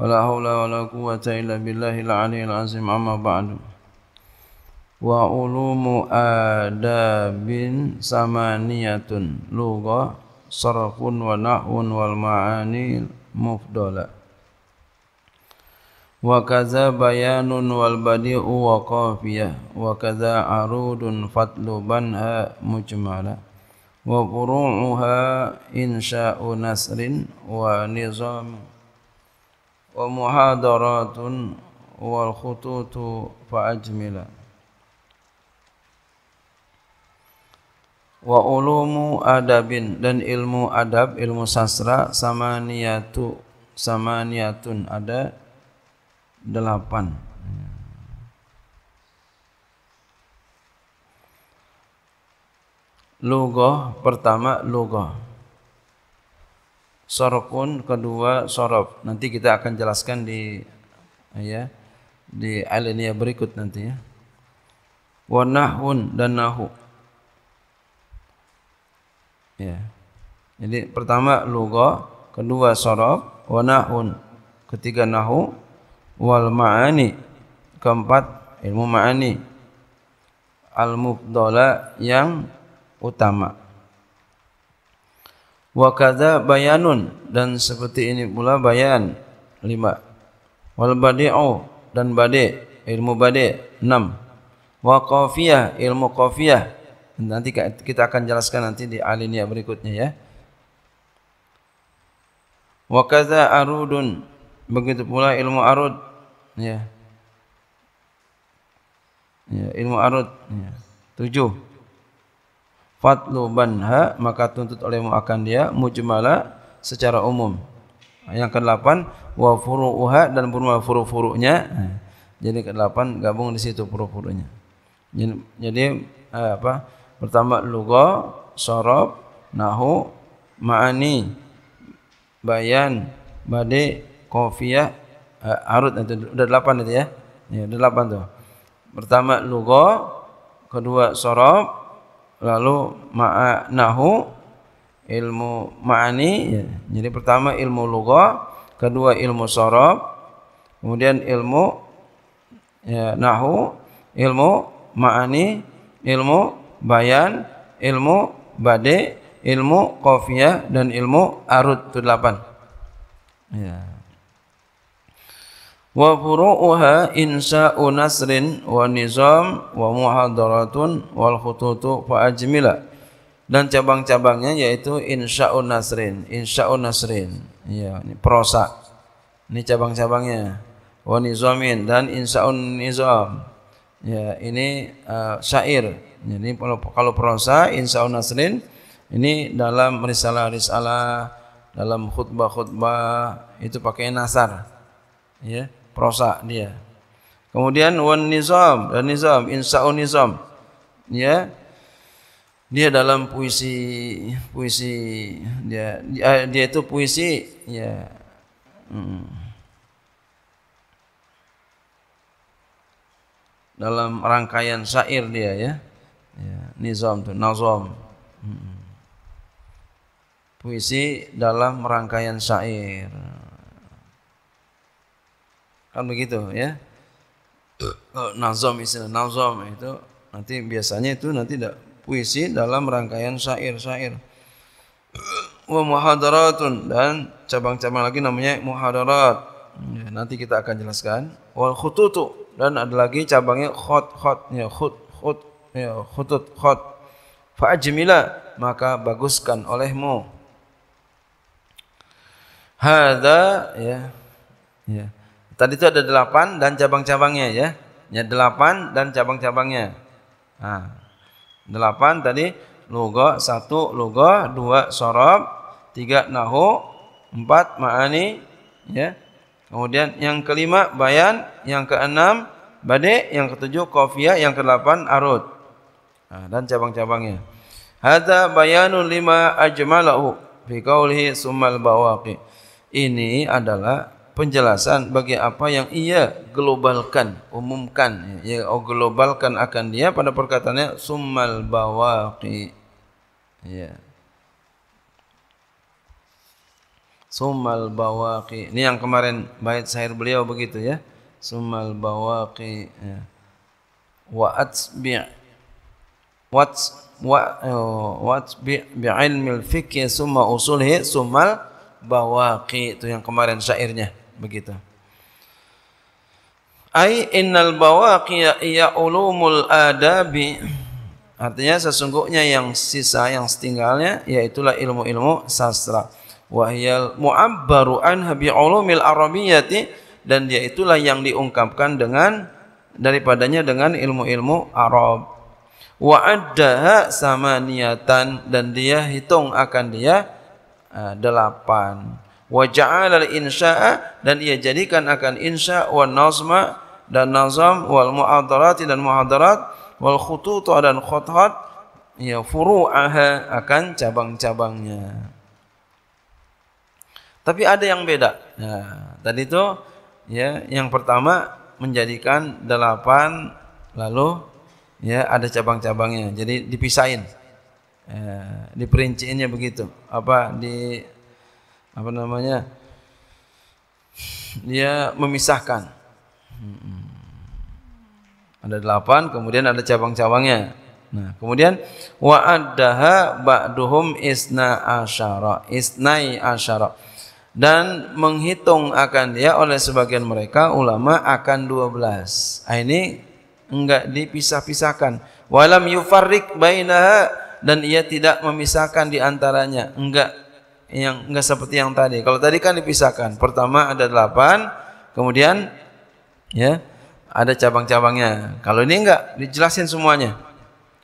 ولا حول ولا قوة إلا بالله العلي العظيم أما بعد وعلوم آداب ثمانية لغة صرف ونحو والمعاني مفضلة وكذا بيان والبديء وقافية وكذا عروض فاتلبنها مجملة وفروعها إنشاء نسر ونظام ومحاضرات والخطوط فأجملا wa ulumu adabin dan ilmu adab ilmu sastra sama niyatu sama niyatun ada delapan lugoh pertama lugoh sorokun kedua sorof nanti kita akan jelaskan di ya di alinea berikut nanti ya wanahun dan nahu ya jadi pertama lugo kedua sorof wanahun ketiga nahu wal ma'ani keempat ilmu ma'ani al mubdola yang utama Wakaza bayanun dan seperti ini pula bayan lima. Wal badi'u dan badi' ilmu badi' enam. Wa qafiyah ilmu qafiyah nanti kita akan jelaskan nanti di alinea berikutnya ya. Wa kadza arudun begitu pula ilmu arud ya. Ya, ilmu arud ya. Tujuh fatlu banha maka tuntut olehmu akan dia mujmala secara umum yang ke-8 wa furu'uha dan furu-furu'nya jadi ke-8 gabung di situ furu-furu'nya jadi, jadi eh, apa pertama lugo sorob nahu ma'ani bayan bade kofiyah eh, arut itu udah 8 itu ya ya udah 8 tuh pertama lugo kedua sorob lalu ma'anahu ilmu ma'ani ya. jadi pertama ilmu lugha kedua ilmu sorob kemudian ilmu ya, nahu ilmu ma'ani ilmu bayan ilmu bade ilmu kofiyah dan ilmu arut itu delapan ya wa furu'uha insa'u nasrin wa nizam wa muhadaratun wal khututu fa ajmila dan cabang-cabangnya yaitu insya'u nasrin insya'u nasrin ya ini prosa ini cabang-cabangnya wa nizamin dan insya'u nizam ya ini uh, syair jadi kalau kalau prosa insya'u nasrin ini dalam risalah-risalah dalam khutbah-khutbah itu pakai nasar ya perosak dia. Kemudian wan nizam dan nizam insaun nizam. Ya. Dia dalam puisi puisi dia dia, dia itu puisi ya. Hmm. Dalam rangkaian syair dia ya. ya nizam tu nazam. Hmm. Puisi dalam rangkaian syair. Kan begitu ya. Kalau nazom istilah nazom itu nanti biasanya itu nanti tidak puisi dalam rangkaian syair-syair. Wa muhadaratun dan cabang-cabang lagi namanya muhadarat. Ya, nanti kita akan jelaskan. Wal khututu dan ada lagi cabangnya khot khot ya khut khut ya khutut khot. Fa'ajmila maka baguskan olehmu. Hada ya ya Tadi itu ada delapan dan cabang-cabangnya ya. Ya delapan dan cabang-cabangnya. Nah, delapan tadi logo satu logo dua sorob tiga nahu empat maani ya kemudian yang kelima bayan yang keenam bade yang ketujuh kofia yang kedelapan arut. nah, dan cabang-cabangnya Hada bayanul lima ajmalahu fi qawlihi summal bawaqi ini adalah penjelasan bagi apa yang ia globalkan, umumkan, ya, oh globalkan akan dia pada perkataannya summal bawaqi. Ya. Summal bawaqi. Ini yang kemarin bait syair beliau begitu ya. Summal bawaqi. Ya. Wa atbi' wats wa oh, wats bi bi'ilmil fikhi summa usulhi summal bawaqi itu yang kemarin syairnya begitu ai innal bawaqiya ya ulumul adabi artinya sesungguhnya yang sisa yang setinggalnya yaitulah ilmu-ilmu sastra wahyal mu'abbaru anha bi ulumil arabiyyati dan dia itulah yang diungkapkan dengan daripadanya dengan ilmu-ilmu Arab wa addaha sama niatan dan dia hitung akan dia uh, delapan wa ja'ala al-insya'a dan ia jadikan akan insya wa nazma dan nazam wal mu'adarat dan mu'adarat wal khututa dan khuthat ya furu'aha akan cabang-cabangnya tapi ada yang beda nah, tadi itu ya yang pertama menjadikan delapan lalu ya ada cabang-cabangnya jadi dipisahin ya, diperinciinnya begitu apa di apa namanya dia memisahkan. Hmm. Ada delapan, kemudian ada cabang-cabangnya. Nah, kemudian wa addaha ba'duhum isna asyara, isnai asyara. Dan menghitung akan dia oleh sebagian mereka ulama akan dua belas ah, ini enggak dipisah-pisahkan. Walam yufarrik bainaha dan ia tidak memisahkan di antaranya. Enggak yang enggak seperti yang tadi. Kalau tadi kan dipisahkan. Pertama ada delapan, kemudian ya ada cabang-cabangnya. Kalau ini enggak dijelasin semuanya.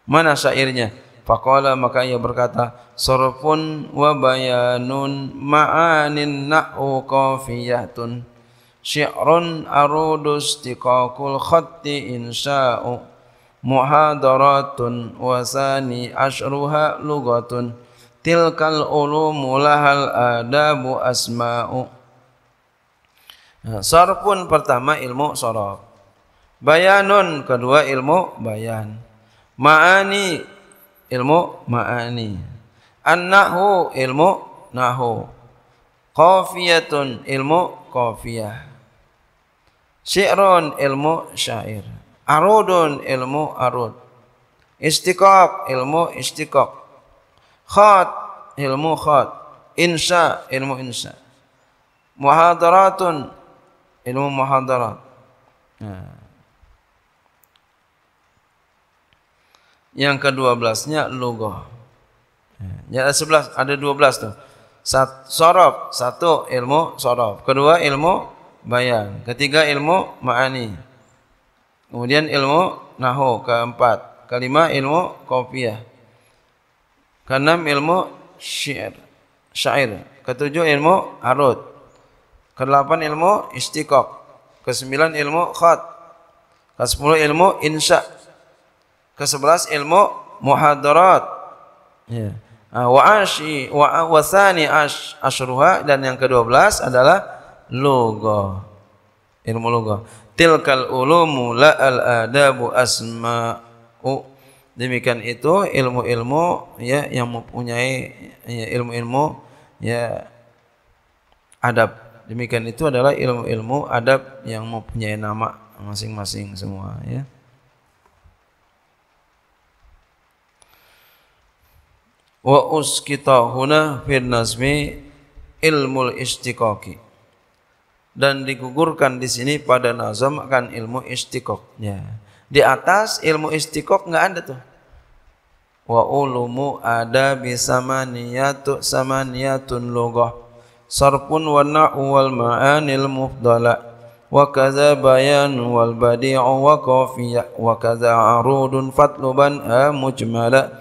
Mana syairnya? Fakola maka ia berkata, "Sarfun wa bayanun ma'anin na'u kafiyatun, Syi'run arudus istiqaqul khatti insya'u muhadaratun wasani ashruha lugatun tilkal ulumu lahal adabu asma'u nah, sarfun pertama ilmu sorof bayanun kedua ilmu bayan ma'ani ilmu ma'ani annahu ilmu nahu qafiyatun ilmu qafiyah syi'run ilmu syair arudun ilmu arud istiqaq ilmu istiqaq Khat ilmu khat. Insya ilmu insya. Muhadaratun ilmu muhadarat. Nah. Yang kedua belasnya lugoh. Nah. Ya, sebelas ada dua belas tuh. Sat, sorob satu ilmu sorob, kedua ilmu bayan, ketiga ilmu maani, kemudian ilmu nahu keempat, kelima ilmu kopiah. Keenam ilmu syair. Syair. Ketujuh ilmu arut. Kedelapan ilmu istiqok, Kesembilan ilmu khat. Kesepuluh ilmu insya. Kesebelas ilmu muhadarat. wa'ashi ya. Wa ashi wa wasani ash ashruha dan yang kedua belas adalah logo ilmu logo tilkal ulumu la al adabu asma'u demikian itu ilmu-ilmu ya yang mempunyai ya, ilmu-ilmu ya, adab demikian itu adalah ilmu-ilmu adab yang mempunyai nama masing-masing semua ya wa uskita huna firnasmi nazmi ilmul istiqoqi dan digugurkan di sini pada nazam akan ilmu istiqoqnya yeah. Di atas ilmu istiqok nggak ada tuh. Wa ulumu ada sama niatun logoh. Sarpun warna na'u wal ma'anil mufdala wa kaza bayan wal badi'u wa kofiya. wa kaza arudun fatluban mujmala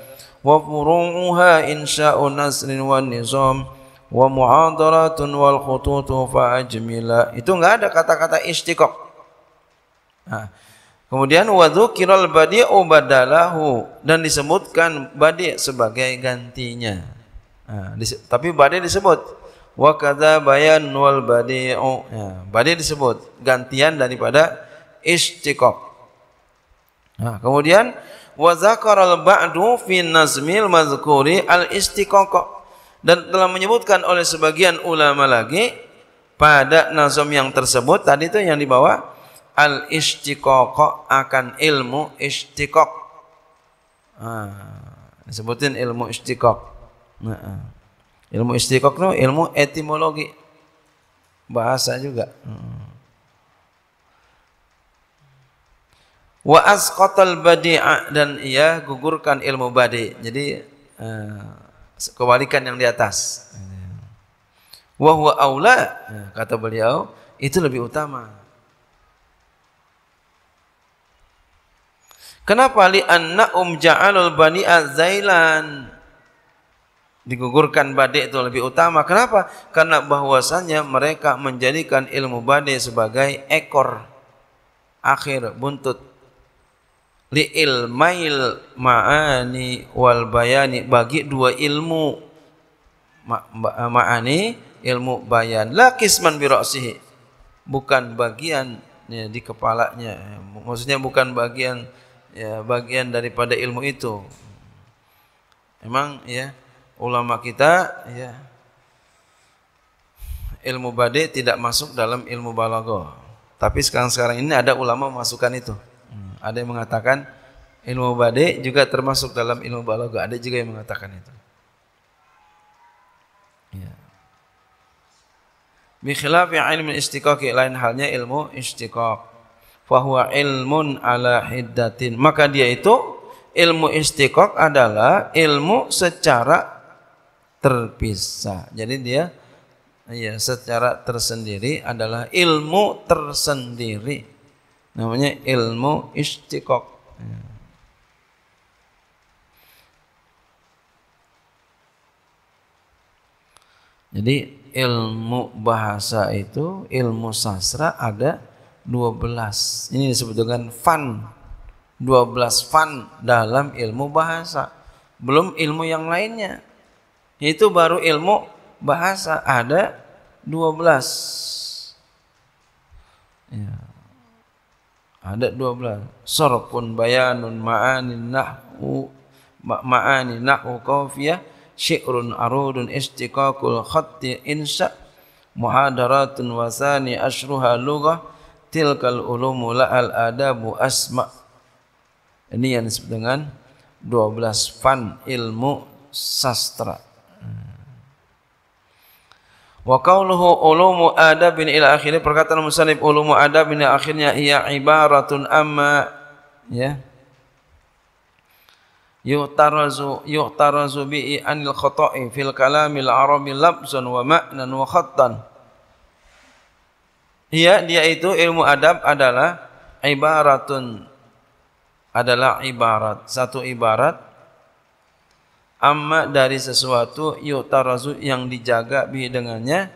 wa furu'uha insya'u nasrin wa nizam wa mu'adaratun wal khututu fa ajmila itu enggak ada kata-kata istiqaq nah Kemudian kiral badi badalahu dan disebutkan badi' sebagai gantinya. Nah, dis, tapi badi' disebut wa kadza bayan wal badi Ya, badi' disebut gantian daripada istiqaq. Nah, kemudian wa dzakaral ba'du fi nazmil mazkuri al istiqaq. Dan telah menyebutkan oleh sebagian ulama lagi pada nazam yang tersebut tadi itu yang dibawa al istiqoq akan ilmu istiqoq ah, sebutin ilmu istiqoq nah, ilmu istiqoq itu ilmu etimologi bahasa juga hmm. wa asqatal badi'a dan ia gugurkan ilmu badi jadi eh, kebalikan yang di atas wa huwa aula nah, kata beliau itu lebih utama Kenapa li anna um ja'alul bani zailan Digugurkan badai itu lebih utama. Kenapa? Karena bahwasanya mereka menjadikan ilmu badai sebagai ekor akhir buntut li ilmail ma'ani wal bayani bagi dua ilmu ma'ani ilmu bayan la kisman bi bukan bagian ya, di kepalanya maksudnya bukan bagian ya bagian daripada ilmu itu. Emang ya ulama kita ya ilmu badai tidak masuk dalam ilmu balago. Tapi sekarang-sekarang ini ada ulama masukkan itu. Hmm, ada yang mengatakan ilmu badai juga termasuk dalam ilmu balago. Ada juga yang mengatakan itu. Ya. yang ilmu istiqaq lain halnya ilmu istiqaq fahuwa ilmun ala hiddatin. Maka dia itu ilmu istiqok adalah ilmu secara terpisah. Jadi dia ya secara tersendiri adalah ilmu tersendiri. Namanya ilmu istiqok. Jadi ilmu bahasa itu, ilmu sastra ada 12. Ini disebut dengan fan. 12 fan dalam ilmu bahasa. Belum ilmu yang lainnya. Itu baru ilmu bahasa ada 12. Ya. Ada 12. Sorpun bayanun ma'anin nahwu ma'ani nahwu qafiyah syi'run arudun istiqaqul khatti insya muhadaratun wasani asruha lughah tilkal ulumu la al adabu asma ini yang disebut dengan 12 fan ilmu sastra wa qawluhu ulumu adabin ila akhirnya perkataan musannif ulumu adabin ila akhirnya ia ibaratun amma ya yuhtarazu yuhtarazu bi'i anil khata'i fil kalamil arabi labzan wa ma'nan wa khattan Iya, dia itu ilmu adab adalah ibaratun adalah ibarat, satu ibarat amma dari sesuatu yutarazu yang dijaga bi dengannya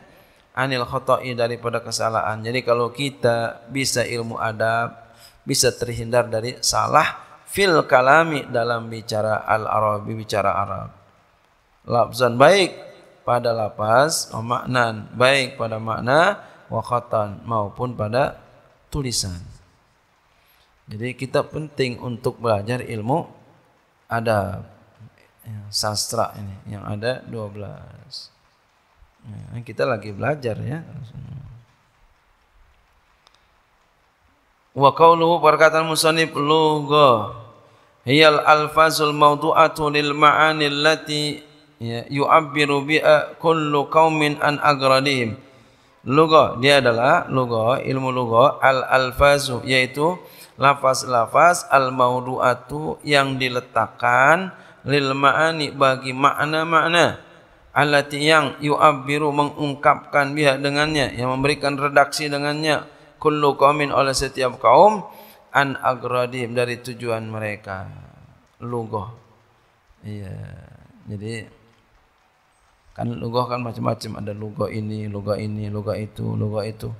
anil khata'i daripada kesalahan. Jadi kalau kita bisa ilmu adab, bisa terhindar dari salah fil kalami dalam bicara al-arabi bicara Arab. Lafzan baik pada lapas, maknan baik pada makna wakatan maupun pada tulisan. Jadi kita penting untuk belajar ilmu ada ya, sastra ini yang ada 12. belas. Ya, kita lagi belajar ya. Wa qawluhu perkataan musannif lugha hiyal alfazul mawdu'atu lil ma'ani allati ya, yu'abbiru biak kullu qaumin an agradihim Lugo, dia adalah lugo, ilmu lugo, al-alfazu, yaitu lafaz-lafaz al-maudu'atu yang diletakkan lil ma'ani bagi makna-makna alati yang yu'abbiru mengungkapkan biha dengannya yang memberikan redaksi dengannya kullu qaumin oleh setiap kaum an agradim dari tujuan mereka lugoh iya jadi Kan lugah kan macam-macam, ada lugah ini, lugah ini, lugah itu, lugah itu.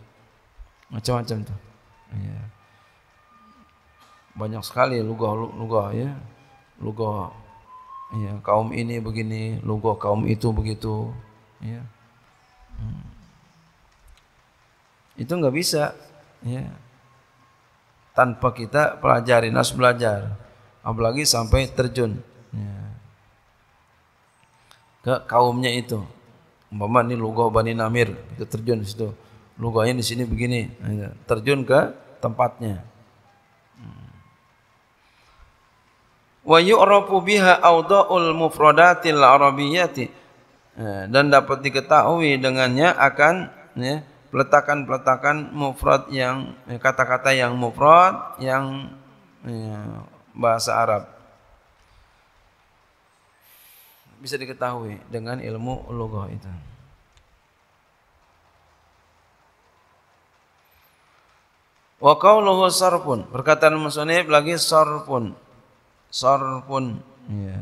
Macam-macam tuh. Ya. Banyak sekali lugah-lugah ya. Lugah ya, kaum ini begini, lugah kaum itu begitu, ya. Hmm. Itu nggak bisa ya. Tanpa kita pelajari, harus belajar. Apalagi sampai terjun. Ya ke kaumnya itu. Umpama ini lugah Bani Namir, itu terjun di situ. Lugahnya di sini begini, terjun ke tempatnya. Wa yu'rafu biha awda'ul mufradatil arabiyyati ya, dan dapat diketahui dengannya akan ya, peletakan-peletakan mufrad yang ya, kata-kata yang mufrad yang ya, bahasa Arab bisa diketahui dengan ilmu logoh itu. Wa qawluhu sarfun. Perkataan musonib lagi sarfun. Sarfun. Ya.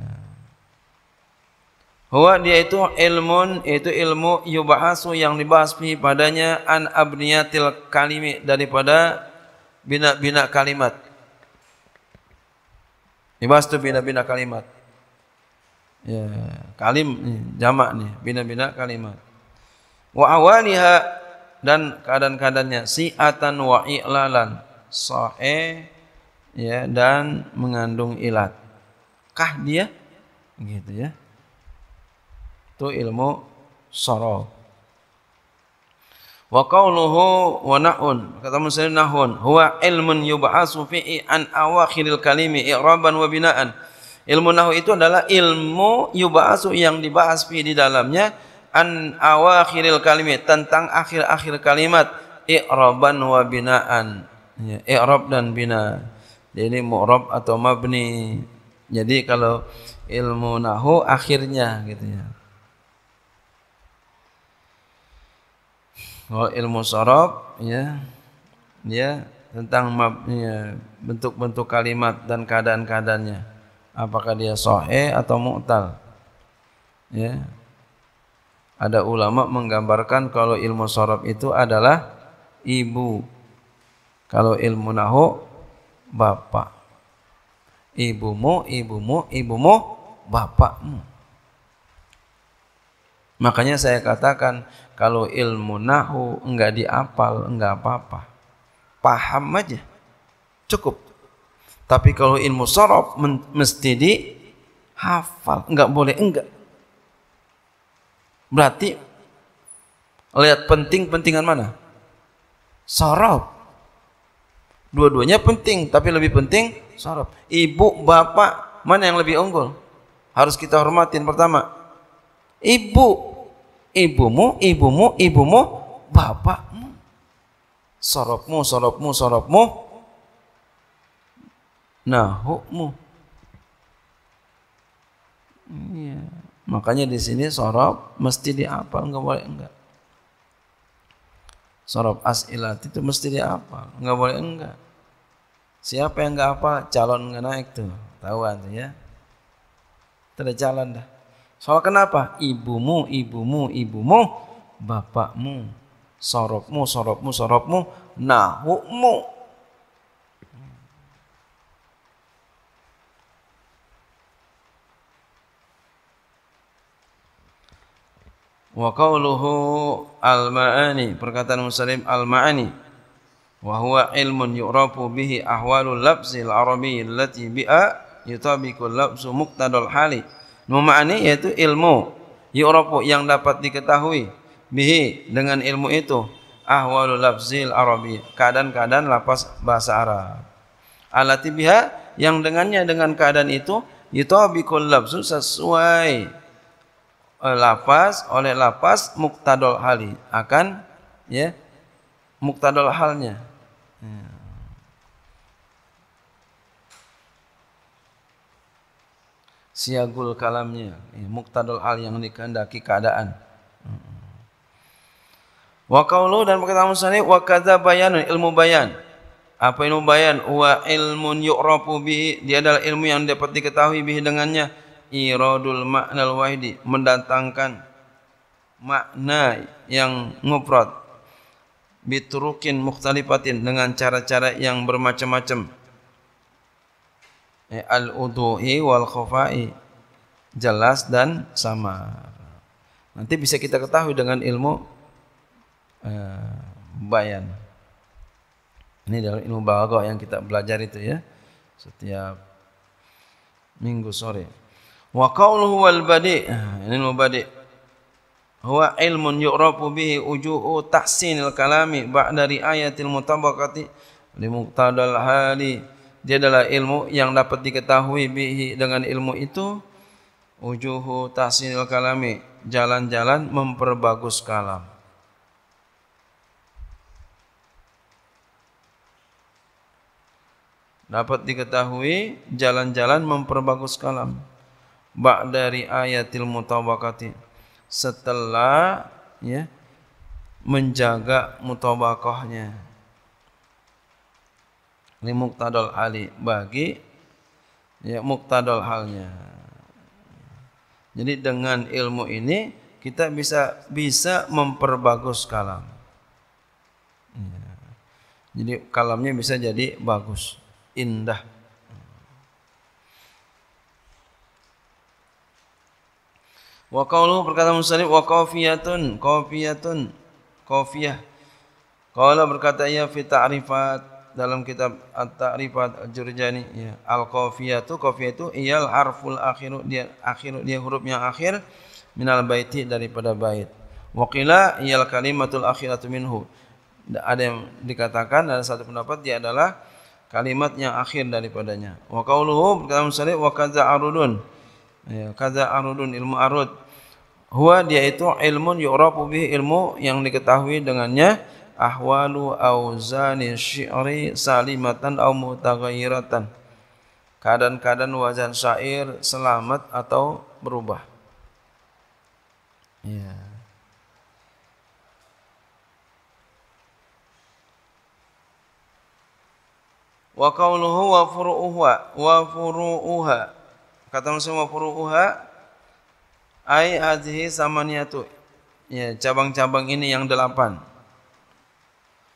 Huwa dia itu ilmun, itu ilmu yubahasu yang dibahas padanya an abniyatil kalimi daripada bina-bina kalimat. Dibahas tu bina-bina kalimat. Ya, kalim jamak nih, bina-bina kalimat. Wa awaniha dan keadaan-keadaannya siatan wa i'lalan, sae ya dan mengandung ilat. Kah dia? Gitu ya. Itu ilmu sorof. Wa qawluhu wa nahun kata muslim nahun huwa ilmun yub'asu fi'i an awakhiril kalimi i'raban wa bina'an Ilmu nahu itu adalah ilmu yubasu yang dibahas fi di dalamnya an awakhiril kalimat tentang akhir-akhir kalimat i'raban wa binaan. Ya, i'rab dan bina. Jadi ini mu'rab atau mabni. Jadi kalau ilmu nahu akhirnya gitu ya. Kalau ilmu sorob ya ya tentang mab, ya, bentuk-bentuk kalimat dan keadaan-keadaannya apakah dia sohe atau mu'tal ya ada ulama menggambarkan kalau ilmu sorab itu adalah ibu kalau ilmu nahu bapak ibumu ibumu ibumu bapakmu makanya saya katakan kalau ilmu nahu enggak diapal enggak apa-apa paham aja cukup tapi kalau ilmu sorof mesti di hafal, enggak boleh enggak. Berarti lihat penting-pentingan mana? Sorof. Dua-duanya penting, tapi lebih penting sorof. Ibu, bapak, mana yang lebih unggul? Harus kita hormatin pertama. Ibu, ibumu, ibumu, ibumu, bapakmu. Sorofmu, sorofmu, sorofmu, nahukmu. Iya. Makanya di sini sorob mesti diapal nggak boleh enggak. Sorob as'ilat itu mesti diapal nggak boleh enggak. Siapa yang nggak apa calon nggak naik tuh tahuan tuh ya. Tidak calon dah. Soal kenapa? Ibumu, ibumu, ibumu, bapakmu, sorobmu, sorobmu, sorobmu, nahukmu. wa qawluhu al-ma'ani perkataan muslim al-ma'ani wa huwa ilmun yu'rafu bihi ahwalu labzil arabi allati bi'a yutabiqul labzu muqtadal hali memani yaitu ilmu yu'rafu yang dapat diketahui bihi dengan ilmu itu ahwalu labzil arabi keadaan-keadaan lapas bahasa Arab alati biha yang dengannya dengan keadaan itu yutabiqul labzu sesuai Eh, lafaz oleh lafaz muktadol hali akan ya muktadol halnya hmm. siagul kalamnya ya, muktadol hal yang dikehendaki keadaan hmm. wa qawlu dan perkataan musani wa kadza bayanun ilmu bayan apa ilmu bayan wa ilmun yu'rafu bihi dia adalah ilmu yang dapat diketahui bihi dengannya iradul maknal wahidi mendatangkan makna yang mufrad biturukin mukhtalifatin dengan cara-cara yang bermacam-macam eh, al udhu'i wal khafa'i jelas dan sama nanti bisa kita ketahui dengan ilmu eh, bayan ini dalam ilmu balaghah yang kita belajar itu ya setiap minggu sore Wa qawluhu wal badi ini mubadi. Huwa ilmun yu'rafu bihi uju'u tahsinil kalami ba'da riayatil mutabaqati li muqtadal hali. Dia adalah ilmu yang dapat diketahui bihi dengan ilmu itu ujuhu tahsinil kalami, jalan-jalan memperbagus kalam. Dapat diketahui jalan-jalan memperbagus kalam bak dari ayatil mutawakati setelah ya menjaga mutawakohnya ini muktadol ali bagi ya muktadol halnya jadi dengan ilmu ini kita bisa bisa memperbagus kalam ya. jadi kalamnya bisa jadi bagus indah Wa qawlu berkata musannif wa qafiyatun qafiyatun qafiyah. Qala berkata ia fi ta'rifat dalam kitab At-Ta'rifat Al-Jurjani ya. Al-qafiyatu qafiyatu iyal harful akhiru dia akhiru dia huruf yang akhir minal baiti daripada bait. Wa qila iyal kalimatul akhiratu minhu. Ada yang dikatakan ada satu pendapat dia adalah kalimat yang akhir daripadanya. Wa qawluhu berkata musannif wa kadza arudun Ya, kaza arudun ilmu arud. Huwa dia itu ilmun yu'rafu bihi ilmu yang diketahui dengannya ahwalu auzani syi'ri salimatan au mutaghayyiratan. Keadaan-keadaan wazan syair selamat atau berubah. Ya. Wa qawluhu wa furu'uha wa furu'uha Kata semua wa furu'uha ai hadhihi samaniyatu. Ya, cabang-cabang ini yang delapan.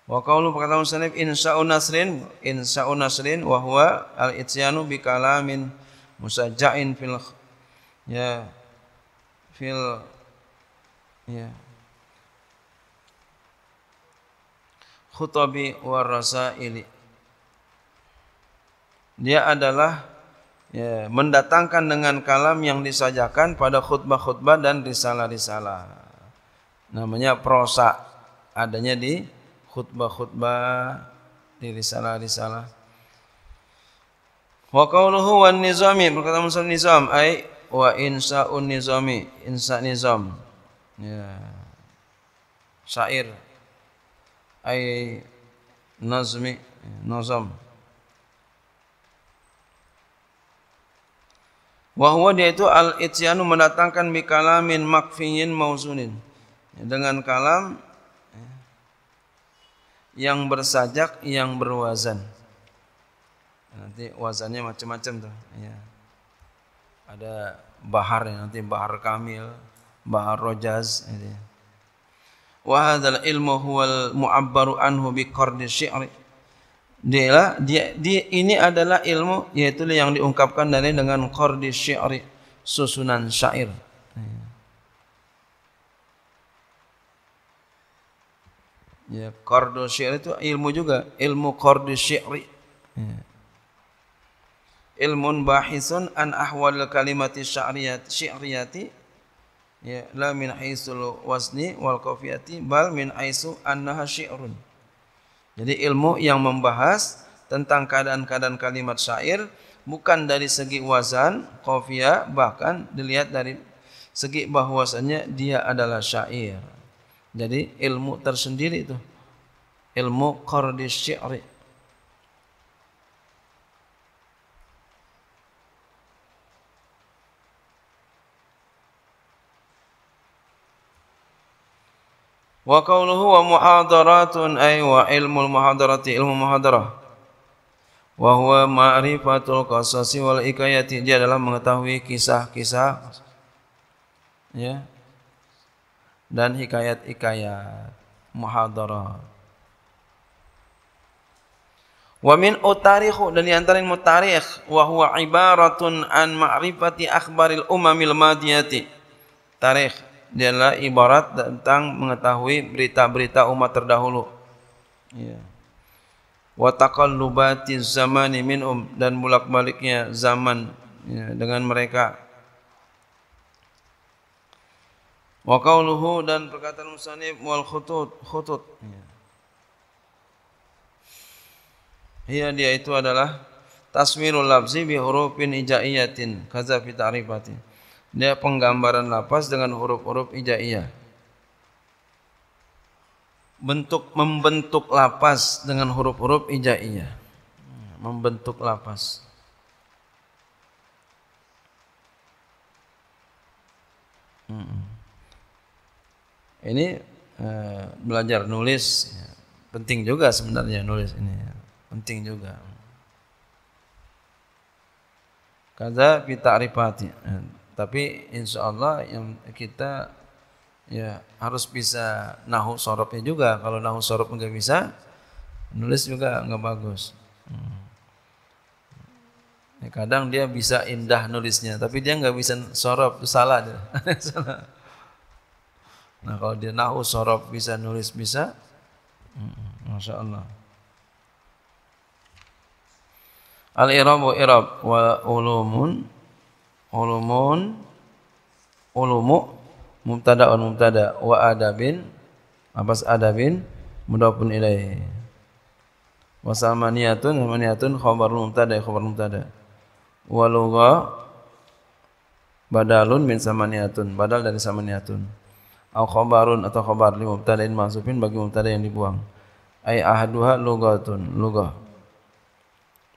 Wa qawlu kata musannif insya'un nasrin insya'un nasrin wa huwa al-ityanu bi kalamin musajja'in fil ya fil ya khutabi warasaili dia adalah ya, mendatangkan dengan kalam yang disajakan pada khutbah-khutbah dan risalah-risalah. Namanya prosa adanya di khutbah-khutbah di risalah-risalah. Wa qawluhu wan nizami berkata Musa nizam ai wa insaun nizami insa nizam. Ya. Syair ai nazmi nazam. Wahwa dia itu al-ityanu mendatangkan mikalamin makfiyin mauzunin. Dengan kalam eh, yang bersajak, yang berwazan. Nanti wazannya macam-macam tuh. Ya. Ada bahar ya, nanti bahar kamil, bahar rojaz. Gitu. Ya. Wahadal ilmu huwal mu'abbaru anhu biqardi syi'ri dia, dia, dia ini adalah ilmu yaitu yang diungkapkan dari dengan qardi syi'ri susunan syair ya, ya qardu syi'ri itu ilmu juga ilmu qardu syi'ri ya. ilmun bahisun an ahwal kalimati syairiyati syi'riyati ya la min haisul wasni wal qafiyati bal min aisu annaha syi'run jadi ilmu yang membahas tentang keadaan-keadaan kalimat syair bukan dari segi wazan, kofia, bahkan dilihat dari segi bahwasannya dia adalah syair. Jadi ilmu tersendiri itu ilmu kordis syi'ri Wa qawluhu wa muhadaratun ay wa ilmul muhadarati ilmu muhadarah. Wa huwa ma'rifatul qasasi wal ikayati. Dia adalah mengetahui kisah-kisah ya. Dan hikayat-hikayat muhadarah. Wa min utarikhu dan diantara mutarikh wa huwa ibaratun an ma'rifati akhbaril umamil madiyati. Tarikh adalah ibarat tentang mengetahui berita-berita umat terdahulu. Ya. lubati taqallubati zamani minum dan bolak-baliknya zaman ya, dengan mereka. Wakauluhu dan perkataan musanib wal khutut khutut. Ya. Iya dia itu adalah taswirul labzi bi hurufin ijaiyatin kaza fi ta'rifati. Dia penggambaran lapas dengan huruf-huruf hijaiyah. Bentuk membentuk lapas dengan huruf-huruf hijaiyah. Membentuk lapas. Hmm. Ini eh, belajar nulis penting juga sebenarnya nulis ini penting juga. Kaza kita ta'rifati. Tapi insya Allah yang kita ya harus bisa nahu sorobnya juga. Kalau nahu sorob nggak bisa, nulis juga nggak bagus. Hmm. Ya, kadang dia bisa indah nulisnya, tapi dia nggak bisa sorob, itu salah. Dia. Nah kalau dia nahu sorob bisa nulis bisa, hmm. masya Allah. Al-irabu irab wa ulumun ulumun ulumu mubtada wa mubtada wa adabin apa adabin mudafun ilai wa samaniyatun samaniyatun khabar mubtada khabar mubtada wa lugha badalun min samaniyatun badal dari samaniyatun au khabarun atau khabar li mubtada'in mansubin bagi mubtada yang dibuang ai ahaduha lugatun lugah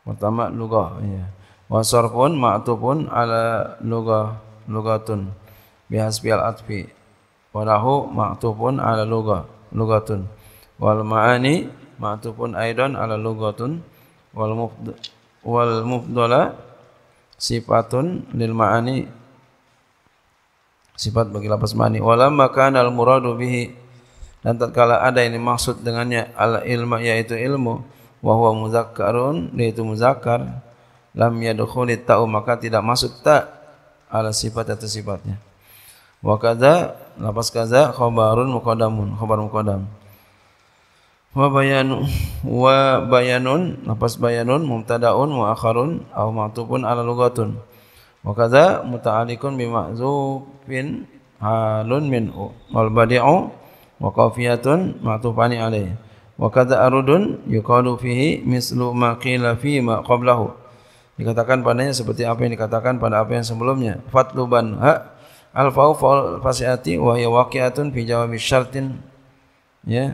pertama lugah ya yeah. wa sarfun ma'tufun ala lugah lugatun bihasbi al atfi wa lahu ma'tufun ala lugah lugatun wal ma'ani ma'tufun aidan ala lugatun wal wal mufdala sifatun lil ma'ani sifat bagi lapas ma'ani walamma kana al muradu bihi dan tatkala ada ini maksud dengannya al ilma yaitu ilmu wa huwa muzakkarun yaitu muzakkar lam yadkhuli ta'u maka tidak masuk tak ala sifat atau sifatnya. Wa kaza lafaz kaza khabarun muqaddamun khabar muqaddam. Wa bayanu wa bayanun lafaz bayanun mubtada'un wa akharun aw ma'tufun ala lugatun. Wa kaza muta'alliqun bi ma'zufin halun min wal badi'u wa qafiyatun ma'tufani alayh. Wa kaza arudun yuqalu fihi mislu ma qila fi ma qablahu dikatakan padanya seperti apa yang dikatakan pada apa yang sebelumnya fatluban ha al fau fal fasiati wa hiya waqi'atun fi jawabi syartin ya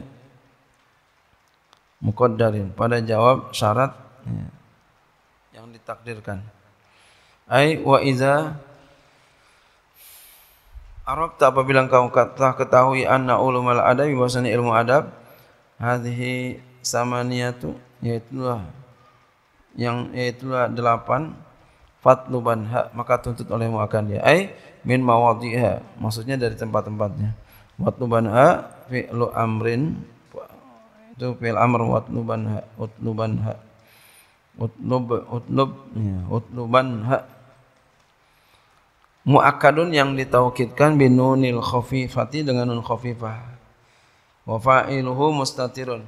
muqaddarin pada jawab syarat ya, yang ditakdirkan ai wa iza ta apabila kau kata ketahui anna ulumul adab bahwasanya ilmu adab hadhihi samaniyatu yaitu yang yaitu delapan luban ha maka tuntut olehmu akan dia ai min mawadhiha maksudnya dari tempat-tempatnya luban ha lu amrin itu fil amr watluban ha utlu ha utlub utlub ya utlu iya, ha muakkadun yang ditaukidkan binunil khafifati dengan nun khafifah wa fa'iluhu mustatirun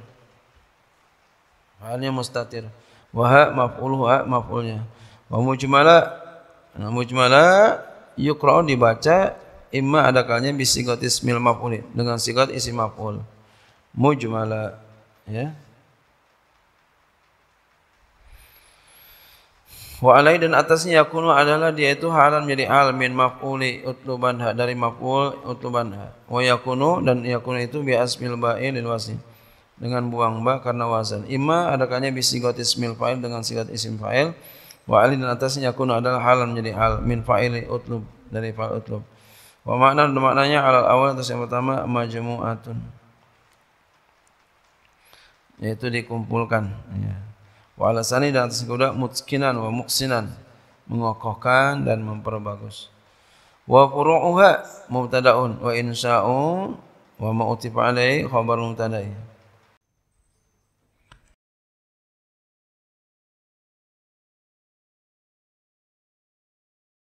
halnya mustatir Waha maful, ha maf'ulnya. Wa mujmala nah, mujmala yukra'u dibaca imma ada kalanya bisigot ismil maf'ul dengan sigat isi maf'ul. Mujmala ya. Wa alai dan atasnya yakunu adalah dia itu halan menjadi al min maf'uli utluban dari maf'ul utluban ha. Wa yakunu dan yakunu itu bi asmil ba'in lil wasil. dengan buang ba karena wazan. Ima adakannya bisigot ismil fa'il dengan sigot isim fa'il. Wa alin dan atasnya kun adalah hal menjadi hal. Min fa'ili utlub dari fa'il utlub. Wa makna dan maknanya alal awal atas yang pertama majmu'atun. Yaitu dikumpulkan. Ya. Wa alasani dan atas kuda mutskinan wa muksinan. Mengokohkan dan memperbagus. Wa furu'uha mubtada'un wa insya'un wa ma'utifa'alai khabar mubtada'i. Ya.